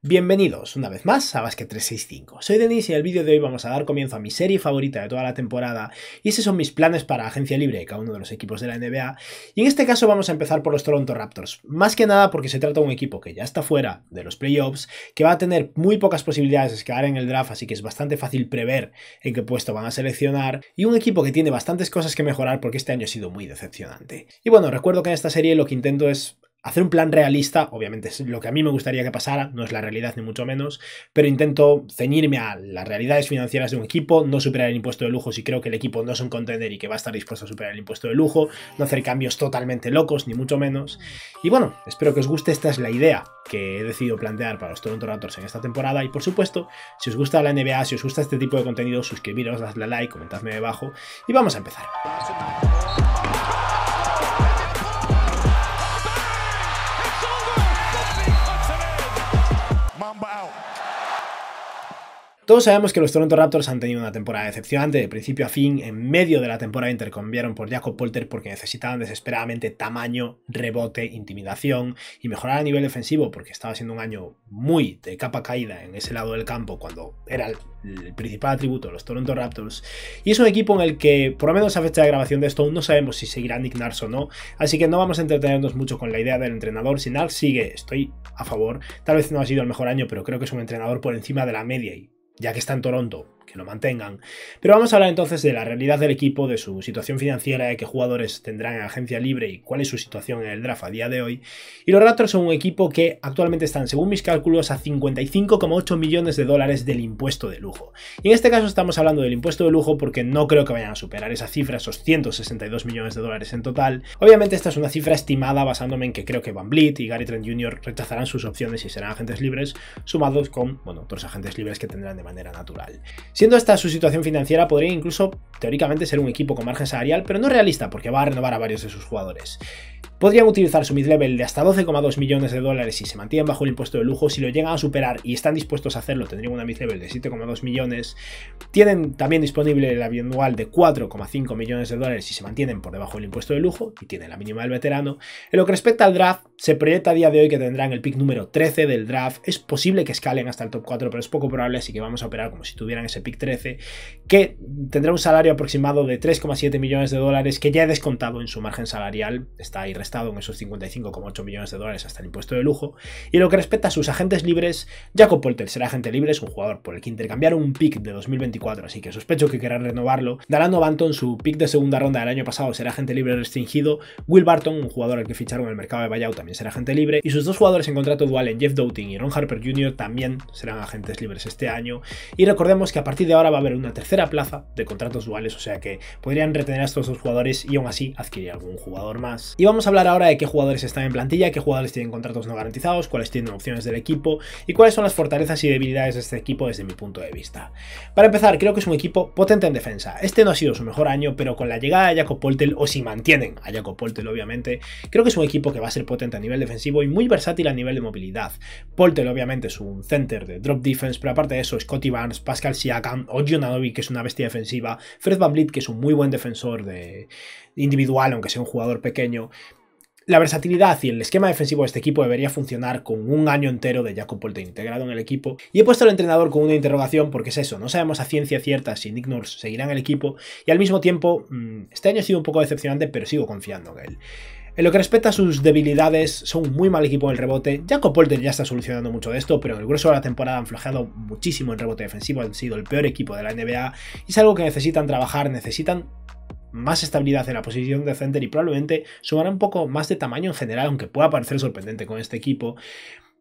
Bienvenidos una vez más a Basket 365. Soy Denis y en el vídeo de hoy vamos a dar comienzo a mi serie favorita de toda la temporada y esos son mis planes para Agencia Libre, cada uno de los equipos de la NBA. Y en este caso vamos a empezar por los Toronto Raptors, más que nada porque se trata de un equipo que ya está fuera de los playoffs, que va a tener muy pocas posibilidades de quedar en el draft, así que es bastante fácil prever en qué puesto van a seleccionar, y un equipo que tiene bastantes cosas que mejorar porque este año ha sido muy decepcionante. Y bueno, recuerdo que en esta serie lo que intento es hacer un plan realista, obviamente es lo que a mí me gustaría que pasara, no es la realidad ni mucho menos, pero intento ceñirme a las realidades financieras de un equipo, no superar el impuesto de lujo si creo que el equipo no es un contender y que va a estar dispuesto a superar el impuesto de lujo, no hacer cambios totalmente locos, ni mucho menos. Y bueno, espero que os guste, esta es la idea que he decidido plantear para los Toronto Raptors en esta temporada y por supuesto, si os gusta la NBA, si os gusta este tipo de contenido, suscribiros, dadle like, comentadme debajo y vamos a empezar. Todos sabemos que los Toronto Raptors han tenido una temporada decepcionante de principio a fin. En medio de la temporada intercambiaron por Jacob Polter porque necesitaban desesperadamente tamaño, rebote, intimidación y mejorar a nivel defensivo porque estaba siendo un año muy de capa caída en ese lado del campo cuando era el, principal atributo de los Toronto Raptors. Y es un equipo en el que, por lo menos a fecha de grabación de esto, no sabemos si seguirá Nick Nars o no. Así que no vamos a entretenernos mucho con la idea del entrenador. Si Nars sigue, estoy a favor. Tal vez no ha sido el mejor año, pero creo que es un entrenador por encima de la media y ya que está en Toronto que lo mantengan. Pero vamos a hablar entonces de la realidad del equipo, de su situación financiera, de qué jugadores tendrán en agencia libre y cuál es su situación en el draft a día de hoy. Y los Raptors son un equipo que actualmente están, según mis cálculos, a 55,8 millones de dólares del impuesto de lujo. Y en este caso estamos hablando del impuesto de lujo porque no creo que vayan a superar esa cifra, esos 162 millones de dólares en total. Obviamente esta es una cifra estimada basándome en que creo que Van Blit y Gary Trent Jr. rechazarán sus opciones y serán agentes libres, sumados con bueno, otros agentes libres que tendrán de manera natural. Siendo esta su situación financiera, podría incluso teóricamente ser un equipo con margen salarial, pero no realista porque va a renovar a varios de sus jugadores. Podrían utilizar su mid-level de hasta 12,2 millones de dólares si se mantienen bajo el impuesto de lujo. Si lo llegan a superar y están dispuestos a hacerlo, tendrían una mid-level de 7,2 millones. Tienen también disponible el bienual de 4,5 millones de dólares si se mantienen por debajo del impuesto de lujo. Y tienen la mínima del veterano. En lo que respecta al draft, se proyecta a día de hoy que tendrán el pick número 13 del draft. Es posible que escalen hasta el top 4, pero es poco probable, así que vamos a operar como si tuvieran ese pick 13, que tendrá un salario aproximado de 3,7 millones de dólares que ya he descontado en su margen salarial, está ahí restado en esos 55,8 millones de dólares hasta el impuesto de lujo. Y lo que respecta a sus agentes libres, Jacob Polter será agente libre, es un jugador por el que intercambiaron un pick de 2024, así que sospecho que querrá renovarlo. Darano Banton, su pick de segunda ronda del año pasado, será agente libre restringido. Will Barton, un jugador al que ficharon en el mercado de buyout, también será agente libre. Y sus dos jugadores en contrato dual en Jeff Doughty y Ron Harper Jr. también serán agentes libres este año. Y recordemos que a partir y de ahora va a haber una tercera plaza de contratos duales, o sea que podrían retener a estos dos jugadores y aún así adquirir algún jugador más. Y vamos a hablar ahora de qué jugadores están en plantilla, qué jugadores tienen contratos no garantizados, cuáles tienen opciones del equipo y cuáles son las fortalezas y debilidades de este equipo desde mi punto de vista. Para empezar, creo que es un equipo potente en defensa. Este no ha sido su mejor año, pero con la llegada de Jacob Poltel, o si mantienen a Jacob Poltel obviamente, creo que es un equipo que va a ser potente a nivel defensivo y muy versátil a nivel de movilidad. Poltel obviamente es un center de drop defense, pero aparte de eso, Scotty Barnes, Pascal Siaka, Ojo que es una bestia defensiva, Fred Van Vliet, que es un muy buen defensor individual, aunque sea un jugador pequeño. La versatilidad y el esquema defensivo de este equipo debería funcionar con un año entero de Jacob Polte integrado en el equipo. Y he puesto al entrenador con una interrogación porque es eso, no sabemos a ciencia cierta si Nick seguirá en el equipo y al mismo tiempo, mm, este año ha sido un poco decepcionante, pero sigo confiando en él. En lo que respecta a sus debilidades, son muy mal equipo en el rebote. Jacob Polter ya está solucionando mucho de esto, pero en el grueso de la temporada han flojeado muchísimo en rebote defensivo, han sido el peor equipo de la NBA y es algo que necesitan trabajar, necesitan más estabilidad en la posición de center y probablemente sumarán un poco más de tamaño en general, aunque pueda parecer sorprendente con este equipo.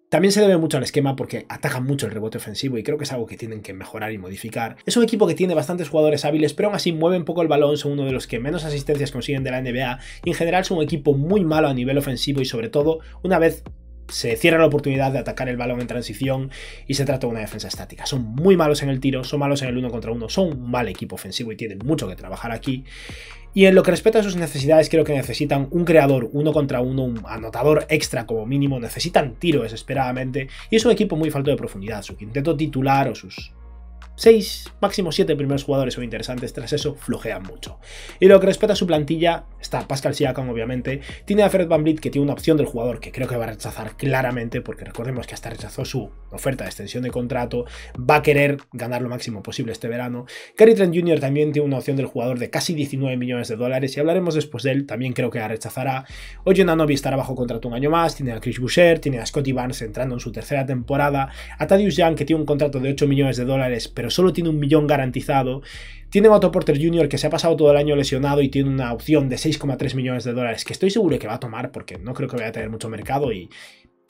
También se debe mucho al esquema porque ataca mucho el rebote ofensivo y creo que es algo que tienen que mejorar y modificar. Es un equipo que tiene bastantes jugadores hábiles, pero aún así mueven poco el balón, son uno de los que menos asistencias consiguen de la NBA y en general son un equipo muy malo a nivel ofensivo y sobre todo una vez se cierra la oportunidad de atacar el balón en transición y se trata de una defensa estática. Son muy malos en el tiro, son malos en el uno contra uno, son un mal equipo ofensivo y tienen mucho que trabajar aquí. Y en lo que respecta a sus necesidades, creo que necesitan un creador uno contra uno, un anotador extra como mínimo, necesitan tiro desesperadamente. Y es un equipo muy falto de profundidad. Su quinteto titular o sus 6, máximo 7 primeros jugadores son interesantes, tras eso flojean mucho. Y lo que respecta a su plantilla, está Pascal Siakam obviamente, tiene a Fred Van Vliet que tiene una opción del jugador que creo que va a rechazar claramente, porque recordemos que hasta rechazó su oferta de extensión de contrato, va a querer ganar lo máximo posible este verano. Kerry Trent Jr. también tiene una opción del jugador de casi 19 millones de dólares y hablaremos después de él, también creo que la rechazará. Oye Nanobi estará bajo contrato un año más, tiene a Chris Boucher, tiene a Scotty Barnes entrando en su tercera temporada, a Tadius Young que tiene un contrato de 8 millones de dólares, pero solo tiene un millón garantizado. tiene a Otto Porter Jr. que se ha pasado todo el año lesionado y tiene una opción de 6,3 millones de dólares que estoy seguro que va a tomar porque no creo que vaya a tener mucho mercado y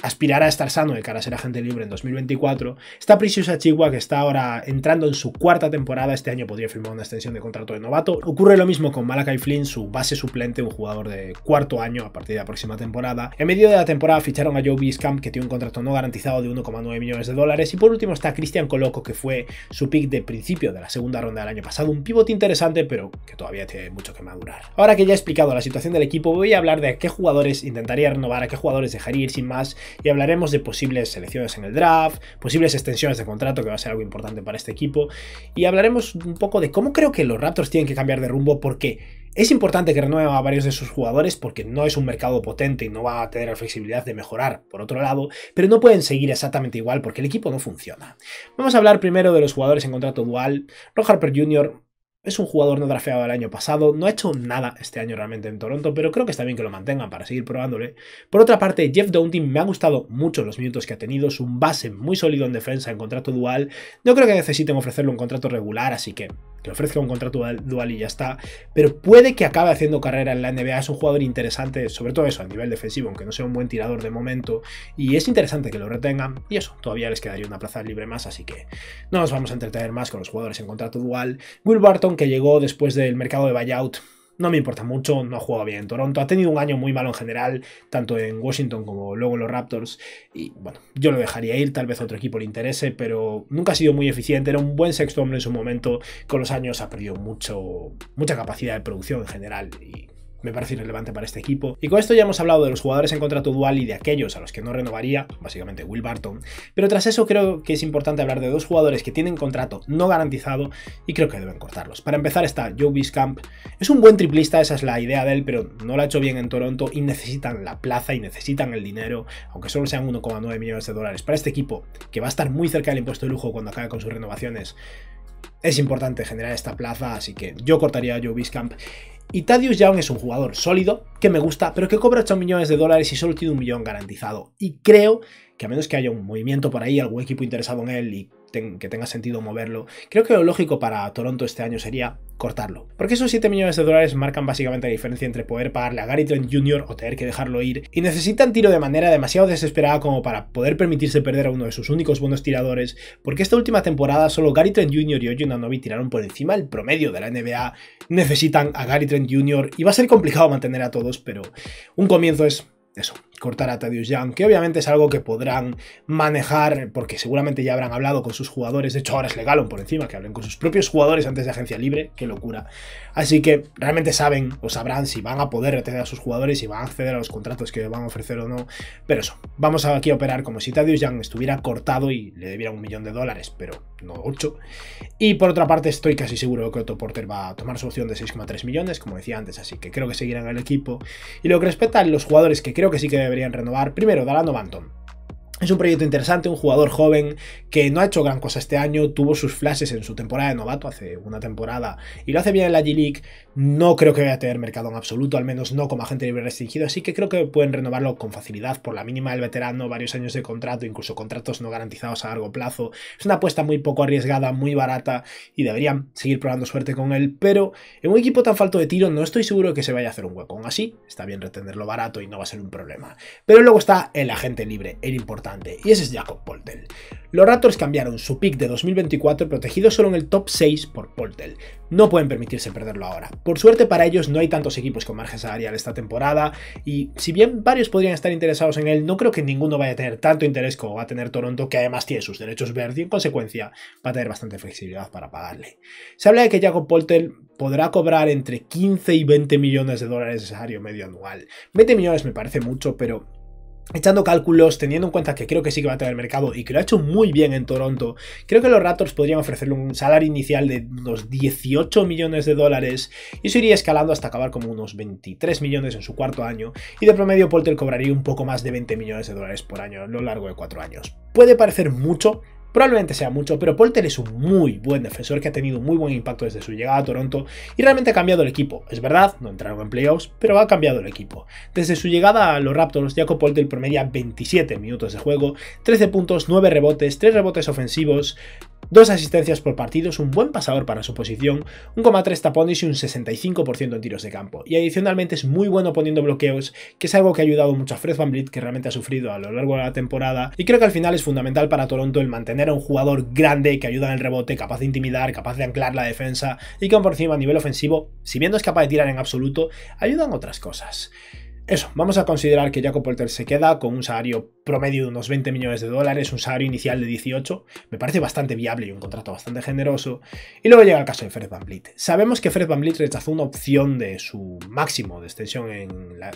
Aspirará a estar sano de cara a ser agente libre en 2024, está Preciosa Chihuahua que está ahora entrando en su cuarta temporada, este año podría firmar una extensión de contrato de novato. Ocurre lo mismo con Malakai Flynn, su base suplente, un jugador de cuarto año a partir de la próxima temporada. En medio de la temporada ficharon a Joe Biscamp que tiene un contrato no garantizado de 1,9 millones de dólares y por último está Cristian Coloco que fue su pick de principio de la segunda ronda del año pasado, un pivote interesante pero que todavía tiene mucho que madurar. Ahora que ya he explicado la situación del equipo voy a hablar de qué jugadores intentaría renovar, a qué jugadores dejaría ir sin más y hablaremos de posibles selecciones en el draft, posibles extensiones de contrato, que va a ser algo importante para este equipo, y hablaremos un poco de cómo creo que los Raptors tienen que cambiar de rumbo porque es importante que renueven a varios de sus jugadores porque no es un mercado potente y no va a tener la flexibilidad de mejorar, por otro lado, pero no pueden seguir exactamente igual porque el equipo no funciona. Vamos a hablar primero de los jugadores en contrato dual. Ron Harper Jr. Es un jugador no drafeado del año pasado, no ha hecho nada este año realmente en Toronto, pero creo que está bien que lo mantengan para seguir probándole. Por otra parte, Jeff downing me ha gustado mucho los minutos que ha tenido, es un base muy sólido en defensa, en contrato dual. No creo que necesiten ofrecerle un contrato regular, así que que ofrezca un contrato dual y ya está, pero puede que acabe haciendo carrera en la NBA, es un jugador interesante, sobre todo eso, a nivel defensivo, aunque no sea un buen tirador de momento, y es interesante que lo retengan, y eso, todavía les quedaría una plaza libre más, así que no nos vamos a entretener más con los jugadores en contrato dual. Will Barton, que llegó después del mercado de buyout, no me importa mucho, no ha jugado bien en Toronto, ha tenido un año muy malo en general, tanto en Washington como luego en los Raptors, y bueno, yo lo dejaría ir, tal vez a otro equipo le interese, pero nunca ha sido muy eficiente, era un buen sexto hombre en su momento, con los años ha perdido mucho, mucha capacidad de producción en general, y me parece irrelevante para este equipo. Y con esto ya hemos hablado de los jugadores en contrato dual y de aquellos a los que no renovaría, básicamente Will Barton. Pero tras eso creo que es importante hablar de dos jugadores que tienen contrato no garantizado y creo que deben cortarlos. Para empezar está Joe Biscamp. Es un buen triplista, esa es la idea de él, pero no lo ha hecho bien en Toronto y necesitan la plaza y necesitan el dinero, aunque solo sean 1,9 millones de dólares. Para este equipo, que va a estar muy cerca del impuesto de lujo cuando acabe con sus renovaciones, es importante generar esta plaza, así que yo cortaría a Joe Biscamp. Y Thaddeus Young es un jugador sólido, que me gusta, pero que cobra 8 millones de dólares y solo tiene un millón garantizado. Y creo que a menos que haya un movimiento por ahí, algún equipo interesado en él y que tenga sentido moverlo, creo que lo lógico para Toronto este año sería cortarlo. Porque esos 7 millones de dólares marcan básicamente la diferencia entre poder pagarle a Gary Trent Jr. o tener que dejarlo ir, y necesitan tiro de manera demasiado desesperada como para poder permitirse perder a uno de sus únicos buenos tiradores, porque esta última temporada solo Gary Trent Jr. y Ojuna Novi tiraron por encima el promedio de la NBA, necesitan a Gary Trent Jr. y va a ser complicado mantener a todos, pero un comienzo es eso, cortar a Tadius Young, que obviamente es algo que podrán manejar porque seguramente ya habrán hablado con sus jugadores, de hecho ahora es legal por encima, que hablen con sus propios jugadores antes de agencia libre, qué locura. Así que realmente saben o sabrán si van a poder retener a sus jugadores, y van a acceder a los contratos que van a ofrecer o no, pero eso, vamos aquí a operar como si Tadius Young estuviera cortado y le debiera un millón de dólares, pero no 8. Y por otra parte estoy casi seguro que Otto Porter va a tomar su opción de 6,3 millones, como decía antes, así que creo que seguirán el equipo. Y lo que respecta a los jugadores que creo que sí que deberían renovar. Primero, Dalano Banton. Es un proyecto interesante, un jugador joven que no ha hecho gran cosa este año, tuvo sus flashes en su temporada de novato hace una temporada y lo hace bien en la G-League, no creo que vaya a tener mercado en absoluto, al menos no como agente libre restringido, así que creo que pueden renovarlo con facilidad por la mínima del veterano, varios años de contrato, incluso contratos no garantizados a largo plazo. Es una apuesta muy poco arriesgada, muy barata y deberían seguir probando suerte con él, pero en un equipo tan falto de tiro no estoy seguro de que se vaya a hacer un hueco. Aún así, está bien retenerlo barato y no va a ser un problema. Pero luego está el agente libre, el importante, y ese es Jacob Poltel. Los Raptors cambiaron su pick de 2024 protegido solo en el top 6 por Poltel. No pueden permitirse perderlo ahora. Por suerte para ellos no hay tantos equipos con margen salarial esta temporada y si bien varios podrían estar interesados en él, no creo que ninguno vaya a tener tanto interés como va a tener Toronto, que además tiene sus derechos verdes y en consecuencia va a tener bastante flexibilidad para pagarle. Se habla de que Jacob Poltel podrá cobrar entre 15 y 20 millones de dólares de salario medio anual. 20 millones me parece mucho, pero Echando cálculos, teniendo en cuenta que creo que sí que va a tener mercado y que lo ha hecho muy bien en Toronto, creo que los Raptors podrían ofrecerle un salario inicial de unos 18 millones de dólares y eso iría escalando hasta acabar como unos 23 millones en su cuarto año y de promedio Polter cobraría un poco más de 20 millones de dólares por año a lo largo de cuatro años. Puede parecer mucho, Probablemente sea mucho, pero Polter es un muy buen defensor que ha tenido un muy buen impacto desde su llegada a Toronto y realmente ha cambiado el equipo. Es verdad, no entraron en playoffs, pero ha cambiado el equipo. Desde su llegada a los Raptors, Jacob Polter promedia 27 minutos de juego, 13 puntos, 9 rebotes, 3 rebotes ofensivos, 2 asistencias por partido, es un buen pasador para su posición, 1,3 tapones y un 65% en tiros de campo. Y adicionalmente es muy bueno poniendo bloqueos, que es algo que ha ayudado mucho a Fred Van Blit, que realmente ha sufrido a lo largo de la temporada. Y creo que al final es fundamental para Toronto el mantener un jugador grande que ayuda en el rebote, capaz de intimidar, capaz de anclar la defensa y que por encima a nivel ofensivo, si bien no es capaz de tirar en absoluto, ayuda en otras cosas. Eso, vamos a considerar que Jacob Polter se queda con un salario promedio de unos 20 millones de dólares, un salario inicial de 18, me parece bastante viable y un contrato bastante generoso. Y luego llega el caso de Fred Van Blit. Sabemos que Fred Van Blit rechazó una opción de su máximo de extensión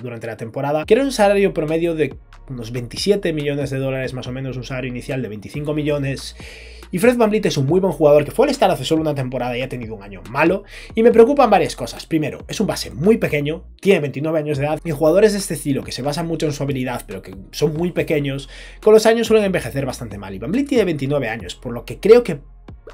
durante la temporada, que era un salario promedio de unos 27 millones de dólares, más o menos un salario inicial de 25 millones. Y Fred Van es un muy buen jugador que fue al estar hace solo una temporada y ha tenido un año malo. Y me preocupan varias cosas. Primero, es un base muy pequeño, tiene 29 años de edad y jugadores de este estilo que se basan mucho en su habilidad pero que son muy pequeños, con los años suelen envejecer bastante mal. Y Van tiene 29 años, por lo que creo que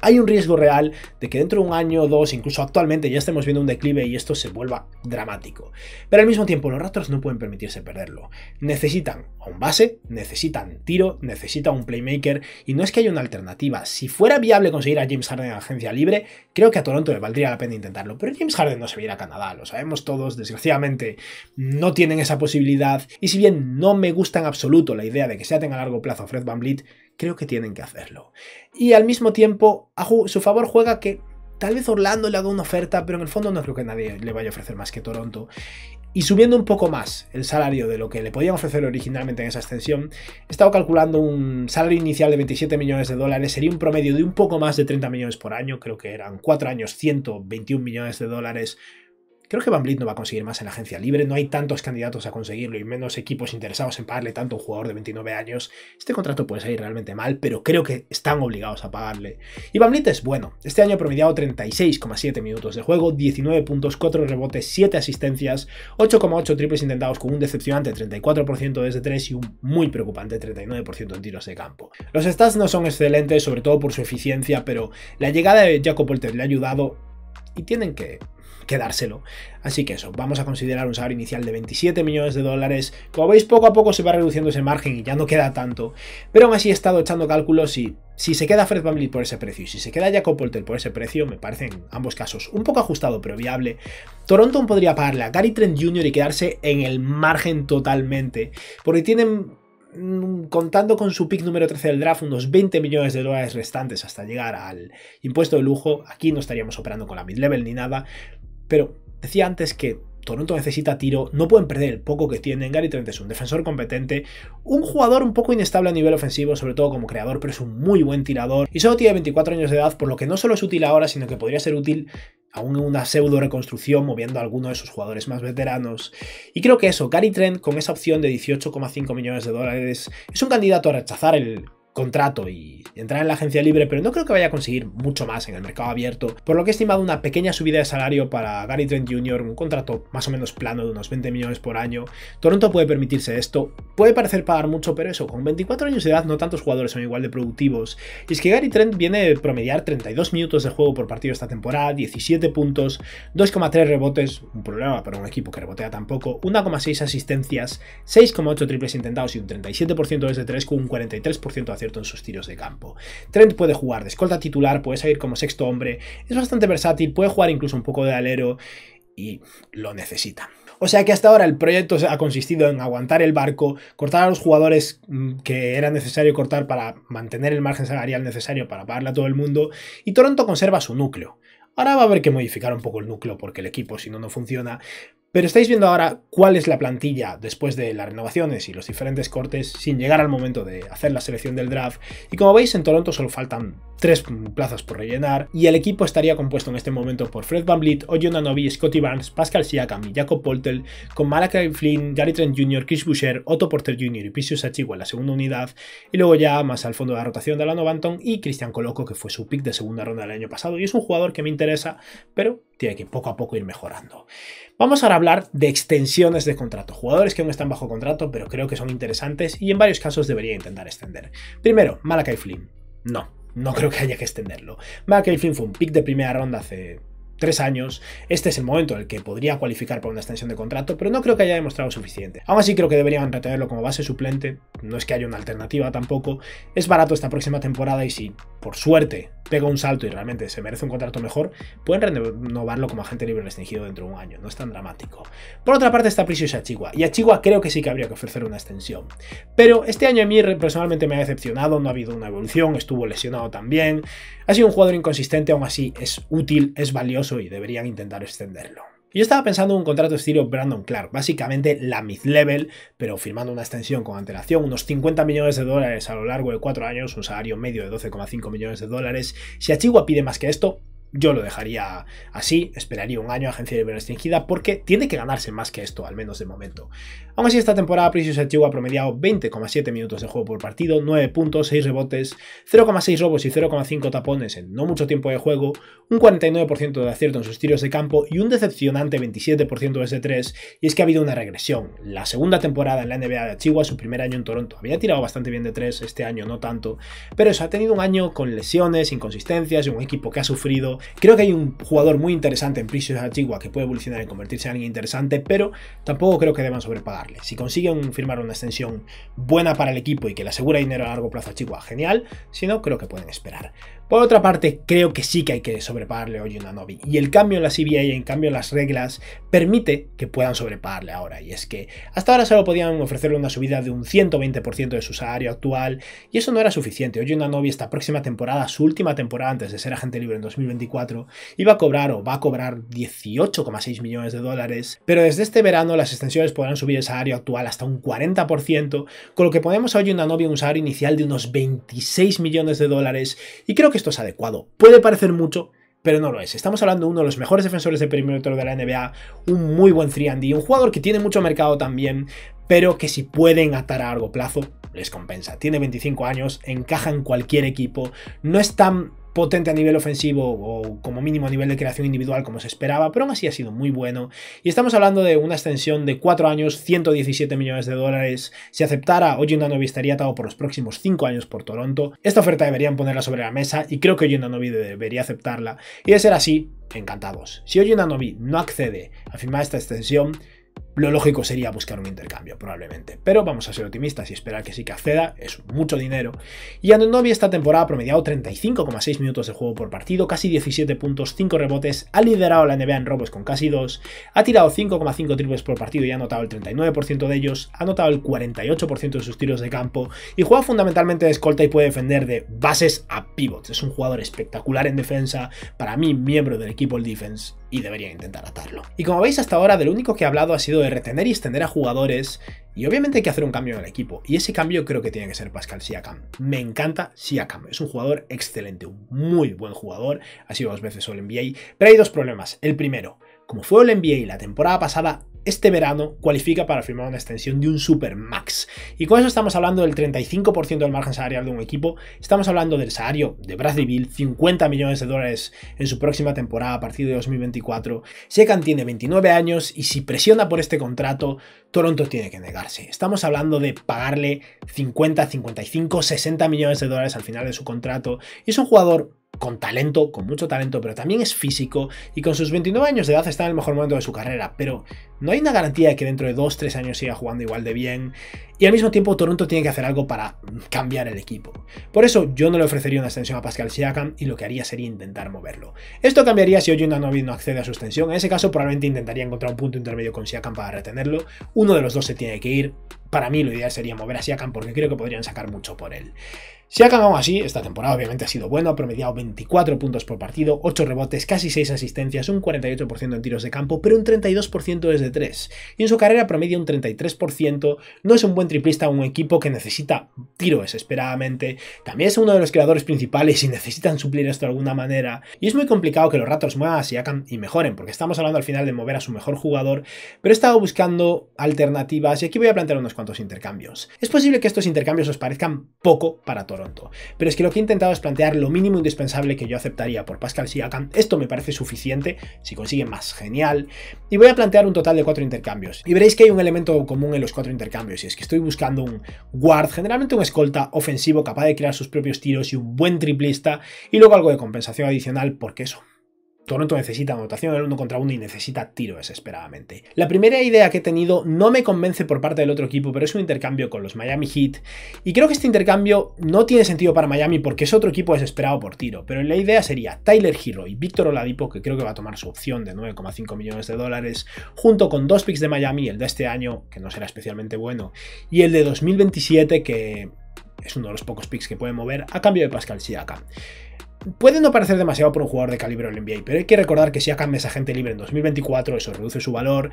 hay un riesgo real de que dentro de un año o dos, incluso actualmente, ya estemos viendo un declive y esto se vuelva dramático. Pero al mismo tiempo, los Raptors no pueden permitirse perderlo. Necesitan un base, necesitan tiro, necesitan un playmaker, y no es que haya una alternativa. Si fuera viable conseguir a James Harden en agencia libre, creo que a Toronto le valdría la pena intentarlo. Pero James Harden no se va a Canadá, lo sabemos todos, desgraciadamente no tienen esa posibilidad. Y si bien no me gusta en absoluto la idea de que se sea a largo plazo Fred Van Vliet, creo que tienen que hacerlo. Y al mismo tiempo, a su favor juega que tal vez Orlando le ha una oferta, pero en el fondo no creo que nadie le vaya a ofrecer más que Toronto. Y subiendo un poco más el salario de lo que le podían ofrecer originalmente en esa extensión, he estado calculando un salario inicial de 27 millones de dólares, sería un promedio de un poco más de 30 millones por año, creo que eran 4 años 121 millones de dólares Creo que Van Blit no va a conseguir más en la agencia libre, no hay tantos candidatos a conseguirlo y menos equipos interesados en pagarle tanto a un jugador de 29 años. Este contrato puede salir realmente mal, pero creo que están obligados a pagarle. Y Van es bueno. Este año ha promediado 36,7 minutos de juego, 19 puntos, 4 rebotes, 7 asistencias, 8,8 triples intentados con un decepcionante 34% desde 3 y un muy preocupante 39% en tiros de campo. Los stats no son excelentes, sobre todo por su eficiencia, pero la llegada de Jacob Polter le ha ayudado y tienen que quedárselo. Así que eso, vamos a considerar un salario inicial de 27 millones de dólares. Como veis, poco a poco se va reduciendo ese margen y ya no queda tanto. Pero aún así he estado echando cálculos y si se queda Fred Van por ese precio y si se queda Jacob Polter por ese precio, me parecen en ambos casos un poco ajustado pero viable, Toronto podría pagarle a Gary Trent Jr. y quedarse en el margen totalmente, porque tienen mm, contando con su pick número 13 del draft, unos 20 millones de dólares restantes hasta llegar al impuesto de lujo, aquí no estaríamos operando con la mid-level ni nada, pero decía antes que Toronto necesita tiro, no pueden perder el poco que tienen. Gary Trent es un defensor competente, un jugador un poco inestable a nivel ofensivo, sobre todo como creador, pero es un muy buen tirador. Y solo tiene 24 años de edad, por lo que no solo es útil ahora, sino que podría ser útil aún en una pseudo reconstrucción moviendo a alguno de sus jugadores más veteranos. Y creo que eso, Gary Trent con esa opción de 18,5 millones de dólares es un candidato a rechazar el contrato y entrar en la agencia libre, pero no creo que vaya a conseguir mucho más en el mercado abierto, por lo que he estimado una pequeña subida de salario para Gary Trent Jr., un contrato más o menos plano de unos 20 millones por año. Toronto puede permitirse esto, puede parecer pagar mucho, pero eso, con 24 años de edad no tantos jugadores son igual de productivos. Y es que Gary Trent viene de promediar 32 minutos de juego por partido esta temporada, 17 puntos, 2,3 rebotes, un problema para un equipo que rebotea tampoco, 1,6 asistencias, 6,8 triples intentados y un 37% desde 3 con un 43% de en sus tiros de campo. Trent puede jugar de escolta titular, puede salir como sexto hombre, es bastante versátil, puede jugar incluso un poco de alero y lo necesita. O sea que hasta ahora el proyecto ha consistido en aguantar el barco, cortar a los jugadores mm, que era necesario cortar para mantener el margen salarial necesario para pagarle a todo el mundo, y Toronto conserva su núcleo. Ahora va a haber que modificar un poco el núcleo porque el equipo, si no, no funciona. Pero estáis viendo ahora cuál es la plantilla después de las renovaciones y los diferentes cortes sin llegar al momento de hacer la selección del draft y como veis en Toronto solo faltan tres plazas por rellenar y el equipo estaría compuesto en este momento por Fred Van Vliet, Oyun Novi, Scotty Barnes, Pascal Siakam y Jacob Poltel con Malachi Flynn, Gary Trent Jr., Chris Boucher, Otto Porter Jr. y Pius Achigua en la segunda unidad y luego ya más al fondo de la rotación de Alano Banton y Cristian Coloco que fue su pick de segunda ronda del año pasado y es un jugador que me interesa pero tiene que poco a poco ir mejorando. Vamos ahora a hablar de extensiones de contrato, jugadores que aún están bajo contrato, pero creo que son interesantes y en varios casos debería intentar extender. Primero, Malakai Flynn. No, no creo que haya que extenderlo. Malakai Flynn fue un pick de primera ronda hace tres años, este es el momento en el que podría cualificar para una extensión de contrato, pero no creo que haya demostrado suficiente. Aún así creo que deberían retenerlo como base suplente, no es que haya una alternativa tampoco, es barato esta próxima temporada y si por suerte pega un salto y realmente se merece un contrato mejor, pueden renovarlo como agente libre restringido dentro de un año, no es tan dramático. Por otra parte está preciosa Achigua, y Achigua creo que sí que habría que ofrecer una extensión. Pero este año a mí personalmente me ha decepcionado, no ha habido una evolución, estuvo lesionado también, ha sido un jugador inconsistente, aún así es útil, es valioso y deberían intentar extenderlo. Yo estaba pensando en un contrato estilo Brandon Clark, básicamente la mid-level, pero firmando una extensión con antelación, unos 50 millones de dólares a lo largo de 4 años, un salario medio de 12,5 millones de dólares. Si Achigua pide más que esto, yo lo dejaría así, esperaría un año agencia libre restringida porque tiene que ganarse más que esto, al menos de momento. Aún así, esta temporada Precious Achihua ha promediado 20,7 minutos de juego por partido, 9 puntos, 6 rebotes, 0,6 robos y 0,5 tapones en no mucho tiempo de juego, un 49% de acierto en sus tiros de campo y un decepcionante 27% s 3. Y es que ha habido una regresión. La segunda temporada en la NBA de Achihua, su primer año en Toronto, había tirado bastante bien de 3, este año no tanto, pero eso ha tenido un año con lesiones, inconsistencias y un equipo que ha sufrido Creo que hay un jugador muy interesante en de Achigua que puede evolucionar y convertirse en alguien interesante, pero tampoco creo que deban sobrepagarle. Si consiguen firmar una extensión buena para el equipo y que le asegura dinero a largo plazo a Achigua, genial. Si no, creo que pueden esperar. Por otra parte, creo que sí que hay que sobrepagarle hoy una Novi. Y el cambio en la CBA y en cambio en las reglas permite que puedan sobrepagarle ahora. Y es que hasta ahora solo podían ofrecerle una subida de un 120% de su salario actual. Y eso no era suficiente. Hoy una Novi esta próxima temporada, su última temporada antes de ser agente libre en 2024, iba a cobrar o va a cobrar 18,6 millones de dólares. Pero desde este verano las extensiones podrán subir el salario actual hasta un 40%, con lo que ponemos a hoy una Novi un salario inicial de unos 26 millones de dólares. Y creo que esto es adecuado. Puede parecer mucho, pero no lo es. Estamos hablando de uno de los mejores defensores de perímetro de la NBA, un muy buen 3D, un jugador que tiene mucho mercado también, pero que si pueden atar a largo plazo, les compensa. Tiene 25 años, encaja en cualquier equipo, no es tan potente a nivel ofensivo o como mínimo a nivel de creación individual como se esperaba, pero aún así ha sido muy bueno. Y estamos hablando de una extensión de 4 años, 117 millones de dólares. Si aceptara, Oyundanovi estaría atado por los próximos 5 años por Toronto. Esta oferta deberían ponerla sobre la mesa y creo que Unanovi debería aceptarla. Y de ser así, encantados. Si Unanovi no accede a firmar esta extensión, lo lógico sería buscar un intercambio, probablemente. Pero vamos a ser optimistas y esperar que sí que acceda. Es mucho dinero. Y Novi esta temporada ha promediado 35,6 minutos de juego por partido, casi 17 puntos, 5 rebotes, ha liderado la NBA en robos con casi 2, ha tirado 5,5 triples por partido y ha anotado el 39% de ellos, ha anotado el 48% de sus tiros de campo y juega fundamentalmente de escolta y puede defender de bases a pivots. Es un jugador espectacular en defensa, para mí miembro del equipo el defense y debería intentar atarlo. Y como veis hasta ahora, del único que he hablado ha sido de retener y extender a jugadores. Y obviamente hay que hacer un cambio en el equipo. Y ese cambio creo que tiene que ser Pascal Siakam. Me encanta Siakam. Es un jugador excelente, un muy buen jugador. Ha sido dos veces All NBA. Pero hay dos problemas. El primero, como fue All NBA la temporada pasada, este verano cualifica para firmar una extensión de un super max Y con eso estamos hablando del 35% del margen salarial de un equipo, estamos hablando del salario de Bill. 50 millones de dólares en su próxima temporada a partir de 2024. Secan tiene 29 años y si presiona por este contrato, Toronto tiene que negarse. Estamos hablando de pagarle 50, 55, 60 millones de dólares al final de su contrato y es un jugador con talento, con mucho talento, pero también es físico y con sus 29 años de edad está en el mejor momento de su carrera, pero no hay una garantía de que dentro de 2-3 años siga jugando igual de bien y al mismo tiempo Toronto tiene que hacer algo para cambiar el equipo. Por eso yo no le ofrecería una extensión a Pascal Siakam y lo que haría sería intentar moverlo. Esto cambiaría si una Novi no accede a su extensión, en ese caso probablemente intentaría encontrar un punto intermedio con Siakam para retenerlo, uno de los dos se tiene que ir, para mí lo ideal sería mover a Siakam porque creo que podrían sacar mucho por él. Siakam aún así, esta temporada obviamente ha sido bueno, ha promediado 24 puntos por partido, 8 rebotes, casi 6 asistencias, un 48% en tiros de campo, pero un 32% desde 3. Y en su carrera promedia un 33%, no es un buen triplista un equipo que necesita tiro desesperadamente, también es uno de los creadores principales y necesitan suplir esto de alguna manera. Y es muy complicado que los ratos muevan a Siakam y mejoren, porque estamos hablando al final de mover a su mejor jugador, pero he estado buscando alternativas y aquí voy a plantear unos cuantos intercambios. Es posible que estos intercambios os parezcan poco para Toronto, pero es que lo que he intentado es plantear lo mínimo indispensable que yo aceptaría por Pascal Siakam. Esto me parece suficiente, si consigue más, genial. Y voy a plantear un total de cuatro intercambios. Y veréis que hay un elemento común en los cuatro intercambios, y es que estoy buscando un guard, generalmente un escolta ofensivo capaz de crear sus propios tiros y un buen triplista, y luego algo de compensación adicional porque eso Toronto necesita anotación, del uno contra uno y necesita tiro desesperadamente. La primera idea que he tenido no me convence por parte del otro equipo, pero es un intercambio con los Miami Heat. Y creo que este intercambio no tiene sentido para Miami porque es otro equipo desesperado por tiro. Pero la idea sería Tyler Hero y Víctor Oladipo, que creo que va a tomar su opción de 9,5 millones de dólares, junto con dos picks de Miami, el de este año, que no será especialmente bueno, y el de 2027, que es uno de los pocos picks que puede mover a cambio de Pascal Siakam puede no parecer demasiado por un jugador de calibre en NBA, pero hay que recordar que si Siakam es agente libre en 2024, eso reduce su valor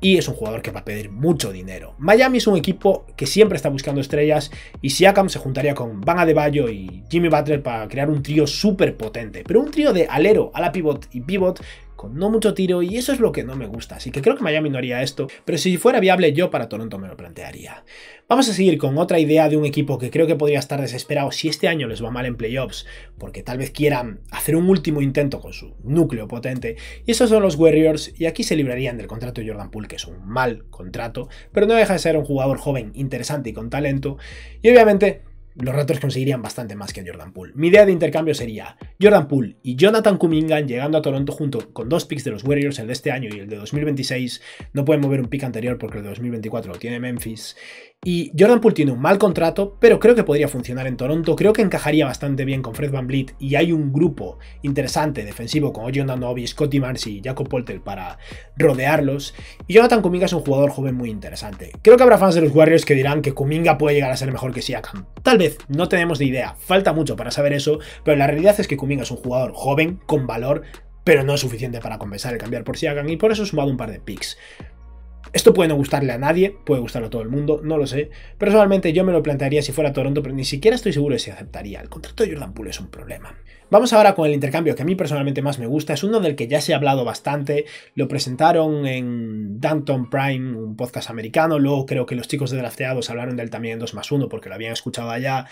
y es un jugador que va a pedir mucho dinero. Miami es un equipo que siempre está buscando estrellas y Siakam se juntaría con Van Adebayo y Jimmy Butler para crear un trío súper potente, pero un trío de alero, ala pivot y pivot con no mucho tiro y eso es lo que no me gusta, así que creo que Miami no haría esto, pero si fuera viable yo para Toronto me lo plantearía. Vamos a seguir con otra idea de un equipo que creo que podría estar desesperado si este año les va mal en playoffs, porque tal vez quieran hacer un último intento con su núcleo potente, y esos son los Warriors, y aquí se librarían del contrato de Jordan Poole, que es un mal contrato, pero no deja de ser un jugador joven, interesante y con talento, y obviamente los Raptors conseguirían bastante más que Jordan Poole. Mi idea de intercambio sería Jordan Poole y Jonathan Kuminga llegando a Toronto junto con dos picks de los Warriors, el de este año y el de 2026. No pueden mover un pick anterior porque el de 2024 lo tiene Memphis. Y Jordan Poole tiene un mal contrato, pero creo que podría funcionar en Toronto, creo que encajaría bastante bien con Fred Van Vliet y hay un grupo interesante defensivo con Ojon Danovi, Scottie Barnes y Jacob Poltel para rodearlos. Y Jonathan Kuminga es un jugador joven muy interesante. Creo que habrá fans de los Warriors que dirán que Kuminga puede llegar a ser mejor que Siakam. Tal vez, no tenemos ni idea, falta mucho para saber eso, pero la realidad es que Kuminga es un jugador joven, con valor, pero no es suficiente para compensar el cambiar por Siakam y por eso he sumado un par de picks. Esto puede no gustarle a nadie, puede gustarle a todo el mundo, no lo sé. Personalmente yo me lo plantearía si fuera Toronto, pero ni siquiera estoy seguro de si aceptaría. El contrato de Jordan Poole es un problema. Vamos ahora con el intercambio que a mí personalmente más me gusta. Es uno del que ya se ha hablado bastante. Lo presentaron en Danton Prime, un podcast americano. Luego creo que los chicos de Drafteados hablaron del también en 2 más 1 porque lo habían escuchado allá.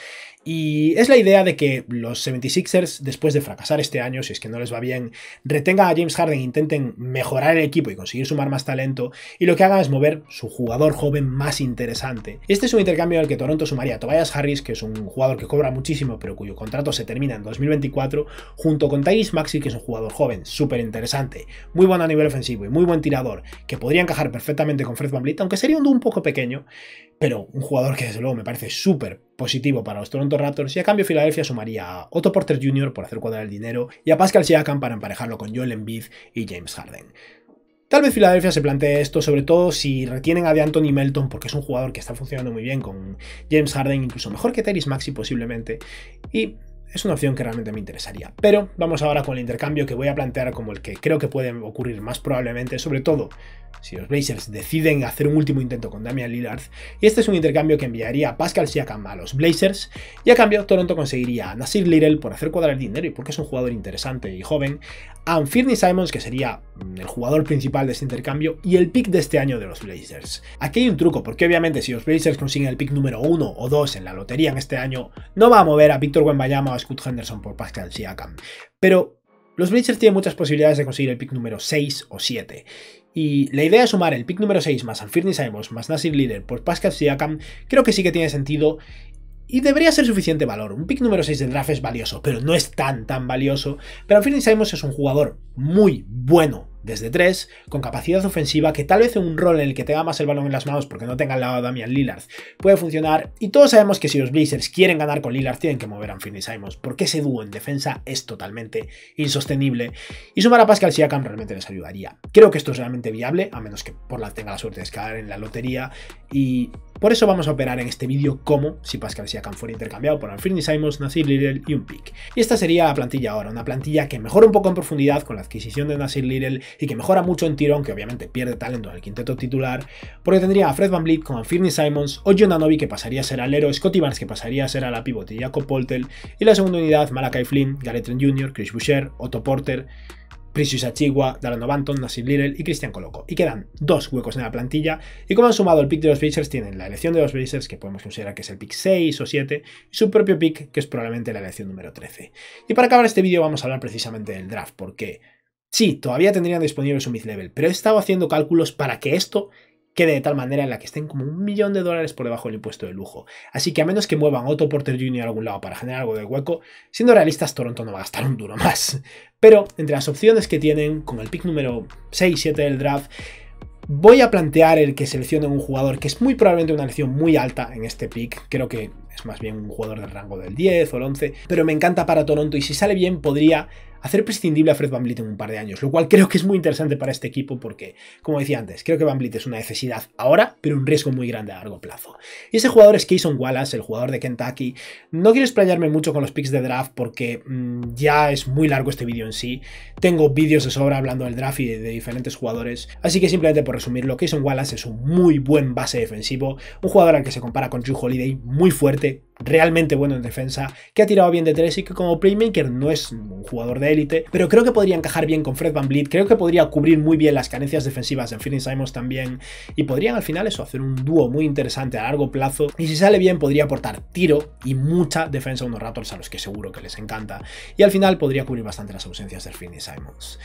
Y es la idea de que los 76ers, después de fracasar este año, si es que no les va bien, retengan a James Harden, e intenten mejorar el equipo y conseguir sumar más talento. Y lo que hagan es mover su jugador joven más interesante. Este es un intercambio en el que Toronto sumaría a Tobias Harris, que es un jugador que cobra muchísimo pero cuyo contrato se termina en 2024, junto con Tyrese Maxi, que es un jugador joven, súper interesante, muy bueno a nivel ofensivo y muy buen tirador, que podría encajar perfectamente con Fred VanVleet, aunque sería un un poco pequeño, pero un jugador que desde luego me parece súper positivo para los Toronto Raptors y a cambio Filadelfia sumaría a Otto Porter Jr. por hacer cuadrar el dinero y a Pascal Siakam para emparejarlo con Joel Embiid y James Harden. Tal vez Filadelfia se plantee esto, sobre todo si retienen a Anthony Melton, porque es un jugador que está funcionando muy bien con James Harden, incluso mejor que Tyrese Maxi posiblemente. Y es una opción que realmente me interesaría. Pero vamos ahora con el intercambio que voy a plantear como el que creo que puede ocurrir más probablemente, sobre todo si los Blazers deciden hacer un último intento con Damian Lillard. Y este es un intercambio que enviaría a Pascal Siakam a los Blazers. Y a cambio, Toronto conseguiría a Nasir Little por hacer cuadrar el dinero y porque es un jugador interesante y joven, Anthony Simons, que sería mm, el jugador principal de este intercambio, y el pick de este año de los Blazers. Aquí hay un truco, porque obviamente si los Blazers consiguen el pick número 1 o 2 en la lotería en este año, no va a mover a Victor Wembanyama o a Scott Henderson por Pascal Siakam. Pero los Blazers tienen muchas posibilidades de conseguir el pick número 6 o 7. Y la idea de sumar el pick número 6 más Anfirni Simons más Nasir Leader por Pascal Siakam creo que sí que tiene sentido y debería ser suficiente valor. Un pick número 6 de draft es valioso, pero no es tan tan valioso. Pero Anthony Simons es un jugador muy bueno desde 3, con capacidad ofensiva, que tal vez en un rol en el que tenga más el balón en las manos porque no tenga al lado a Damian Lillard puede funcionar. Y todos sabemos que si los Blazers quieren ganar con Lillard, tienen que mover a Anthony Simons, porque ese dúo en defensa es totalmente insostenible. Y sumar a Pascal Siakam realmente les ayudaría. Creo que esto es realmente viable, a menos que por la tenga la suerte de escalar en la lotería y por eso vamos a operar en este vídeo como si Pascal Siakam fuera intercambiado por Anthony Simons, Nasir Little y un pick. Y esta sería la plantilla ahora, una plantilla que mejora un poco en profundidad con la adquisición de Nasir Little y que mejora mucho en tirón, que obviamente pierde talento en el quinteto titular, porque tendría a Fred Van Vliet con Anthony Simons, Ojo Nanobi que pasaría a ser alero, Scotty Barnes que pasaría a ser a la pivote y Jacob Poltel, y la segunda unidad Malakai Flynn, Gareth Jr., Chris Boucher, Otto Porter, Precious Achigua, Darren Banton, Nasib Little y Cristian Coloco. Y quedan dos huecos en la plantilla. Y como han sumado el pick de los Blazers, tienen la elección de los Blazers, que podemos considerar que es el pick 6 o 7, y su propio pick, que es probablemente la elección número 13. Y para acabar este vídeo vamos a hablar precisamente del draft, porque sí, todavía tendrían disponible su mid-level, pero he estado haciendo cálculos para que esto quede de tal manera en la que estén como un millón de dólares por debajo del impuesto de lujo. Así que a menos que muevan Otto Porter Jr. a algún lado para generar algo de hueco, siendo realistas, Toronto no va a gastar un duro más. Pero entre las opciones que tienen, con el pick número 6-7 del draft, voy a plantear el que seleccione un jugador que es muy probablemente una elección muy alta en este pick. Creo que es más bien un jugador del rango del 10 o el 11, pero me encanta para Toronto y si sale bien podría hacer prescindible a Fred Van en un par de años, lo cual creo que es muy interesante para este equipo porque, como decía antes, creo que Van es una necesidad ahora, pero un riesgo muy grande a largo plazo. Y ese jugador es Keyson Wallace, el jugador de Kentucky. No quiero explayarme mucho con los picks de draft porque mm, ya es muy largo este vídeo en sí. Tengo vídeos de sobra hablando del draft y de, diferentes jugadores, así que simplemente por resumirlo, Keyson Wallace es un muy buen base defensivo, un jugador al que se compara con Drew Holiday, muy fuerte Namaste. realmente bueno en defensa, que ha tirado bien de tres y que como playmaker no es un jugador de élite, pero creo que podría encajar bien con Fred Van Vliet, creo que podría cubrir muy bien las carencias defensivas de Phoenix Simons también y podrían al final eso, hacer un dúo muy interesante a largo plazo y si sale bien podría aportar tiro y mucha defensa a unos Raptors a los que seguro que les encanta y al final podría cubrir bastante las ausencias de finney Simons.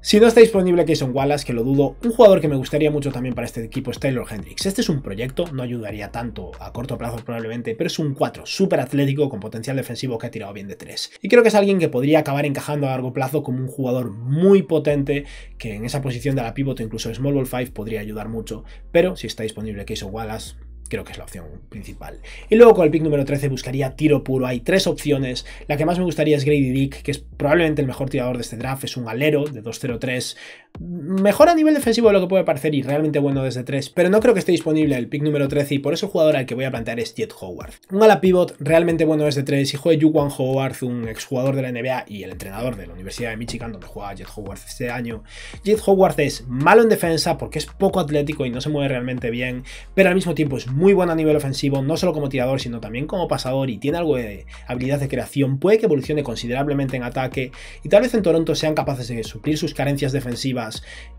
Si no está disponible son Wallace, que lo dudo, un jugador que me gustaría mucho también para este equipo es Taylor Hendricks. Este es un proyecto, no ayudaría tanto a corto plazo probablemente, pero es un 4 super súper atlético con potencial defensivo que ha tirado bien de 3. Y creo que es alguien que podría acabar encajando a largo plazo como un jugador muy potente que en esa posición de la pívota incluso incluso Small Ball 5 podría ayudar mucho, pero si está disponible Case Wallace, creo que es la opción principal. Y luego con el pick número 13 buscaría tiro puro. Hay tres opciones. La que más me gustaría es Grady Dick, que es probablemente el mejor tirador de este draft. Es un alero de 2-0-3 mejor a nivel defensivo de lo que puede parecer y realmente bueno desde 3, pero no creo que esté disponible el pick número 13 y por eso el jugador al que voy a plantear es Jet Howard. Un ala pivot realmente bueno desde 3, hijo de Juwan Howard, un exjugador de la NBA y el entrenador de la Universidad de Michigan donde jugaba Jet Howard este año. Jet Howard es malo en defensa porque es poco atlético y no se mueve realmente bien, pero al mismo tiempo es muy bueno a nivel ofensivo, no solo como tirador sino también como pasador y tiene algo de habilidad de creación, puede que evolucione considerablemente en ataque y tal vez en Toronto sean capaces de suplir sus carencias defensivas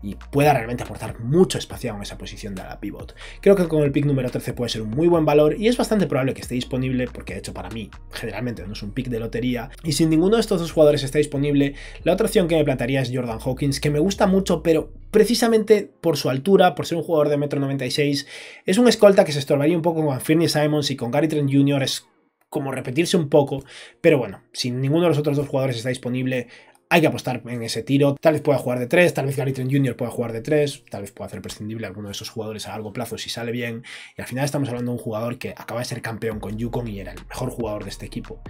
y pueda realmente aportar mucho espacio en esa posición de la pivot. Creo que con el pick número 13 puede ser un muy buen valor y es bastante probable que esté disponible porque de hecho para mí generalmente no es un pick de lotería y sin ninguno de estos dos jugadores está disponible, la otra opción que me plantearía es Jordan Hawkins que me gusta mucho pero precisamente por su altura, por ser un jugador de metro 96, es un escolta que se estorbaría un poco con Anfernee Simons y con Gary Trent Jr. es como repetirse un poco, pero bueno, sin ninguno de los otros dos jugadores está disponible, hay que apostar en ese tiro. Tal vez pueda jugar de 3, tal vez Gary Jr. pueda jugar de 3, tal vez pueda hacer prescindible alguno de esos jugadores a largo plazo si sale bien. Y al final estamos hablando de un jugador que acaba de ser campeón con Yukon y era el mejor jugador de este equipo.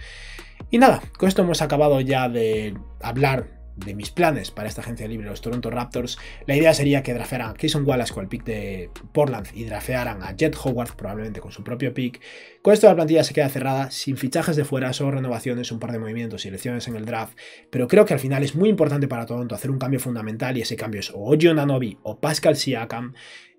Y nada, con esto hemos acabado ya de hablar de mis planes para esta agencia libre, los Toronto Raptors, la idea sería que drafearan a Jason Wallace con el pick de Portland y drafearan a Jet Howard probablemente con su propio pick. Con esto la plantilla se queda cerrada, sin fichajes de fuera, solo renovaciones, un par de movimientos y elecciones en el draft, pero creo que al final es muy importante para Toronto hacer un cambio fundamental y ese cambio es o Oji o Pascal Siakam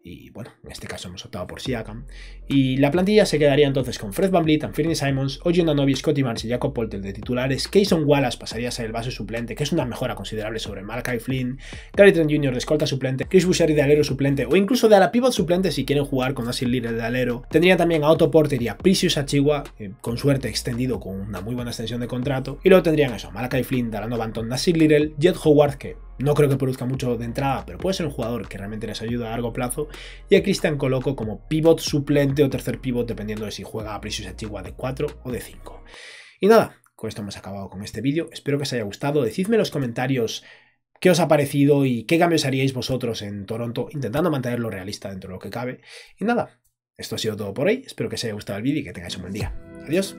y bueno, en este caso hemos optado por Siakam. Y la plantilla se quedaría entonces con Fred Van Vliet, Anthony Simons, Ollie Scotty Barnes y Jacob Poltel de titulares. Keyson Wallace pasaría a ser el base suplente, que es una mejora considerable sobre Malachi Flynn. Gary Trent Jr. de escolta suplente, Chris Boucher de alero suplente o incluso de ala pivot suplente si quieren jugar con Nasir Little de alero. Tendría también a Otto Porter y a Precious Achigua, eh, con suerte extendido con una muy buena extensión de contrato. Y luego tendrían eso, Malachi Flynn, Dalano Banton, Nasir Little, Jet Howard, que no creo que produzca mucho de entrada, pero puede ser un jugador que realmente les ayuda a largo plazo. Y a Cristian coloco como pivot suplente o tercer pivot, dependiendo de si juega a Precious Antigua de 4 o de 5. Y nada, con esto hemos acabado con este vídeo. Espero que os haya gustado. Decidme en los comentarios qué os ha parecido y qué cambios haríais vosotros en Toronto, intentando mantenerlo realista dentro de lo que cabe. Y nada, esto ha sido todo por hoy. Espero que os haya gustado el vídeo y que tengáis un buen día. Adiós.